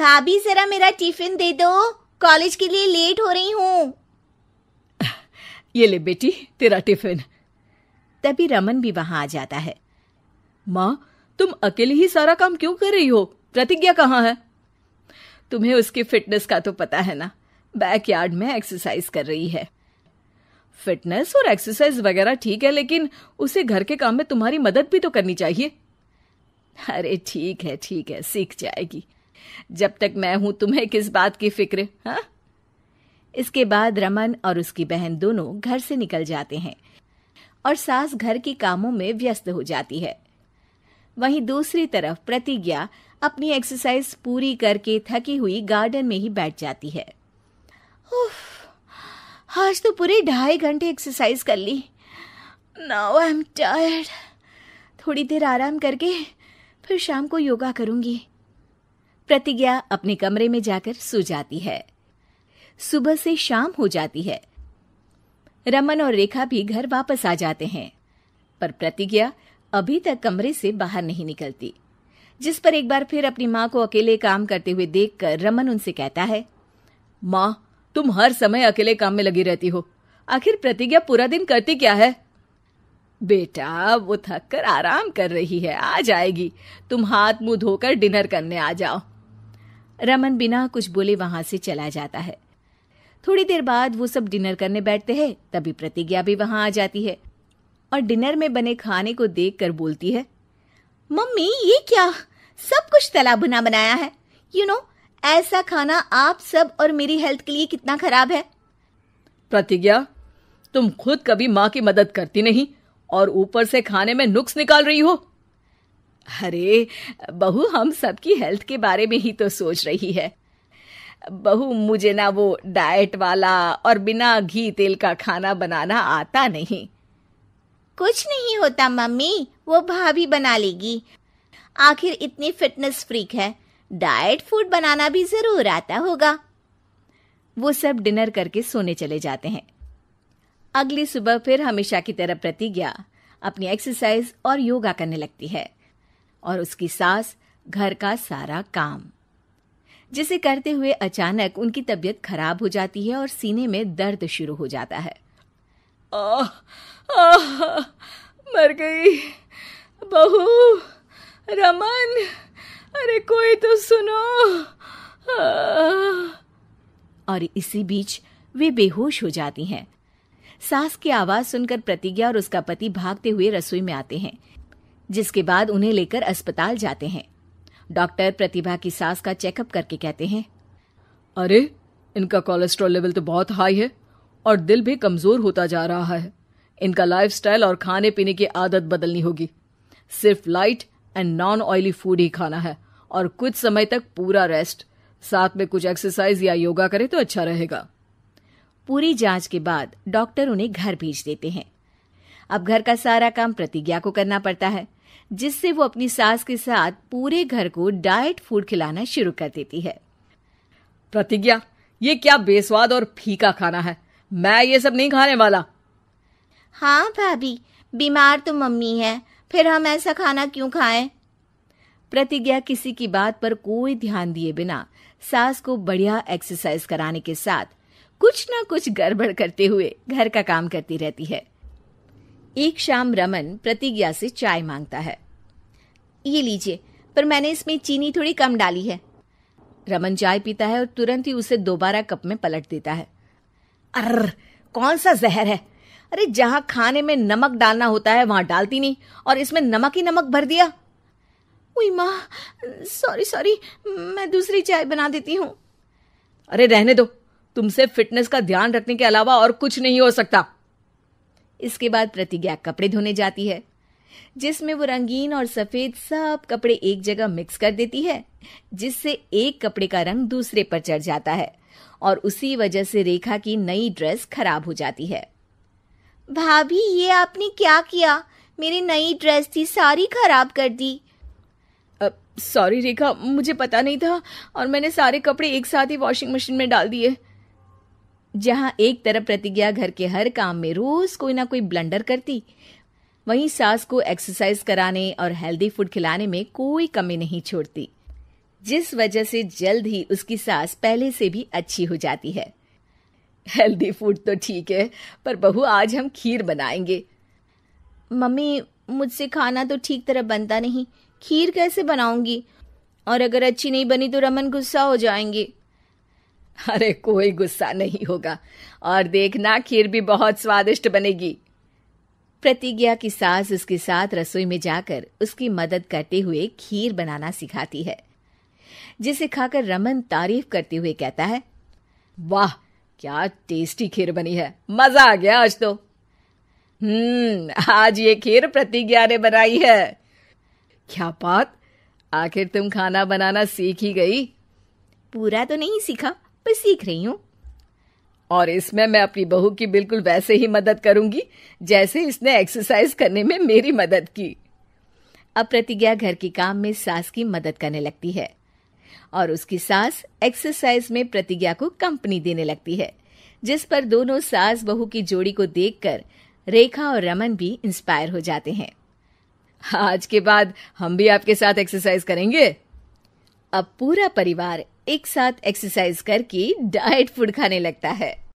भाभी जरा मेरा टिफिन दे दो कॉलेज के लिए लेट हो रही हूँ ये ले बेटी तेरा टिफिन तभी रमन भी वहां आ जाता है माँ तुम अकेले ही सारा काम क्यों कर रही हो प्रतिज्ञा कहाँ है तुम्हें उसकी फिटनेस का तो पता है ना बैकयार्ड में एक्सरसाइज कर रही है फिटनेस और एक्सरसाइज वगैरह ठीक है लेकिन उसे घर के काम में तुम्हारी मदद भी तो करनी चाहिए अरे ठीक है ठीक है सीख जाएगी जब तक मैं हूं तुम्हें किस बात की फिक्र हा? इसके बाद रमन और उसकी बहन दोनों घर से निकल जाते हैं और सास घर के कामों में व्यस्त हो जाती है वहीं दूसरी तरफ प्रतिज्ञा अपनी एक्सरसाइज पूरी करके थकी हुई गार्डन में ही बैठ जाती है उफ, आज तो पूरे ढाई घंटे एक्सरसाइज कर ली नाउ आई एम टायर्ड थोड़ी देर आराम करके फिर शाम को योगा करूंगी प्रतिज्ञा अपने कमरे में जाकर सो जाती है सुबह से शाम हो जाती है रमन और रेखा भी घर वापस आ जाते हैं पर प्रतिज्ञा अभी तक कमरे से बाहर नहीं निकलती जिस पर एक बार फिर अपनी माँ को अकेले काम करते हुए देखकर रमन उनसे कहता है माँ तुम हर समय अकेले काम में लगी रहती हो आखिर प्रतिज्ञा पूरा दिन करती क्या है बेटा वो थक कर आराम कर रही है आ जाएगी तुम हाथ मुंह धोकर डिनर करने आ जाओ रमन बिना कुछ बोले वहां से चला जाता है थोड़ी देर बाद वो सब डिनर करने बैठते हैं तभी प्रतिज्ञा भी वहां आ जाती है और डिनर में बने खाने को देख कर बोलती है मम्मी ये क्या सब कुछ तला भुना बनाया है यू you नो know, ऐसा खाना आप सब और मेरी हेल्थ के लिए कितना खराब है प्रतिज्ञा तुम खुद कभी माँ की मदद करती नहीं और ऊपर से खाने में नुक्स निकाल रही हो अरे बहू हम सबकी हेल्थ के बारे में ही तो सोच रही है बहू मुझे ना वो डाइट वाला और बिना घी तेल का खाना बनाना आता नहीं कुछ नहीं होता मम्मी वो भाभी बना लेगी आखिर इतनी फिटनेस फ्रीक है डाइट फूड बनाना भी जरूर आता होगा वो सब डिनर करके सोने चले जाते हैं अगली सुबह फिर हमेशा की तरह प्रतिज्ञा अपनी एक्सरसाइज और योगा करने लगती है और उसकी सास घर का सारा काम जिसे करते हुए अचानक उनकी तबीयत खराब हो जाती है और सीने में दर्द शुरू हो जाता है आह, मर गई बहू रमन अरे कोई तो सुनो और इसी बीच वे बेहोश हो जाती हैं सास की आवाज सुनकर प्रतिज्ञा और उसका पति भागते हुए रसोई में आते हैं जिसके बाद उन्हें लेकर अस्पताल जाते हैं डॉक्टर प्रतिभा की सास का चेकअप करके कहते हैं अरे इनका कोलेस्ट्रॉल लेवल तो बहुत हाई है और दिल भी कमजोर होता जा रहा है इनका लाइफस्टाइल और खाने पीने की आदत बदलनी होगी सिर्फ light and non oily food ही खाना है और कुछ समय तक पूरा रेस्ट साथ में कुछ एक्सरसाइज या योगा करें तो अच्छा रहेगा पूरी जांच के बाद डॉक्टर उन्हें घर भेज देते हैं अब घर का सारा काम प्रतिज्ञा को करना पड़ता है जिससे वो अपनी सास के साथ पूरे घर को डाइट फूड खिलाना शुरू कर देती है प्रतिज्ञा ये क्या बेस्वाद और फीका खाना है मैं ये सब नहीं खाने वाला हाँ भाभी बीमार तो मम्मी है फिर हम ऐसा खाना क्यों खाएं? प्रतिज्ञा किसी की बात पर कोई ध्यान दिए बिना सास को बढ़िया एक्सरसाइज कराने के साथ कुछ ना कुछ गड़बड़ करते हुए घर का काम करती रहती है एक शाम रमन प्रतिज्ञा से चाय मांगता है ये लीजिए पर मैंने इसमें चीनी थोड़ी कम डाली है रमन चाय पीता है और तुरंत ही उसे दोबारा कप में पलट देता है अर कौन सा जहर है अरे जहां खाने में नमक डालना होता है वहां डालती नहीं और इसमें नमक ही नमक भर दिया उई माँ सॉरी सॉरी मैं दूसरी चाय बना देती हूँ अरे रहने दो तुमसे फिटनेस का ध्यान रखने के अलावा और कुछ नहीं हो सकता इसके बाद प्रतिज्ञा कपड़े धोने जाती है जिसमें वो रंगीन और सफेद सब कपड़े एक जगह मिक्स कर देती है जिससे एक कपड़े का रंग दूसरे पर चढ़ जाता है और उसी वजह से रेखा की नई ड्रेस खराब हो जाती है भाभी ये आपने क्या किया मेरी नई ड्रेस थी सारी खराब कर दी सॉरी रेखा मुझे पता नहीं था और मैंने सारे कपड़े एक साथ ही वॉशिंग मशीन में डाल दिए जहां एक तरफ प्रतिज्ञा घर के हर काम में रोज कोई ना कोई ब्लंडर करती वहीं सास को एक्सरसाइज कराने और हेल्दी फूड खिलाने में कोई कमी नहीं छोड़ती जिस वजह से जल्द ही उसकी सास पहले से भी अच्छी हो जाती है हेल्दी फूड तो ठीक है पर बहू आज हम खीर बनाएंगे मम्मी मुझसे खाना तो ठीक तरह बनता नहीं खीर कैसे बनाऊंगी और अगर अच्छी नहीं बनी तो रमन गुस्सा हो जाएंगे अरे कोई गुस्सा नहीं होगा और देखना खीर भी बहुत स्वादिष्ट बनेगी प्रतिज्ञा की सास उसके साथ रसोई में जाकर उसकी मदद करते हुए खीर बनाना सिखाती है जिसे खाकर रमन तारीफ करते हुए कहता है वाह क्या टेस्टी खीर बनी है मजा आ गया आज तो हम्म आज ये खीर प्रतिज्ञा ने बनाई है क्या बात आखिर तुम खाना बनाना सीख ही गई पूरा तो नहीं सीखा पर सीख रही हूँ और इसमें मैं अपनी बहू की बिल्कुल वैसे ही मदद करूंगी जैसे इसने एक्सरसाइज करने में मेरी मदद की अब प्रतिज्ञा घर के काम में सास की मदद करने लगती है और उसकी सास एक्सरसाइज में प्रतिज्ञा को कंपनी देने लगती है जिस पर दोनों सास बहू की जोड़ी को देखकर रेखा और रमन भी इंस्पायर हो जाते हैं आज के बाद हम भी आपके साथ एक्सरसाइज करेंगे अब पूरा परिवार एक साथ एक्सरसाइज करके डाइट फूड खाने लगता है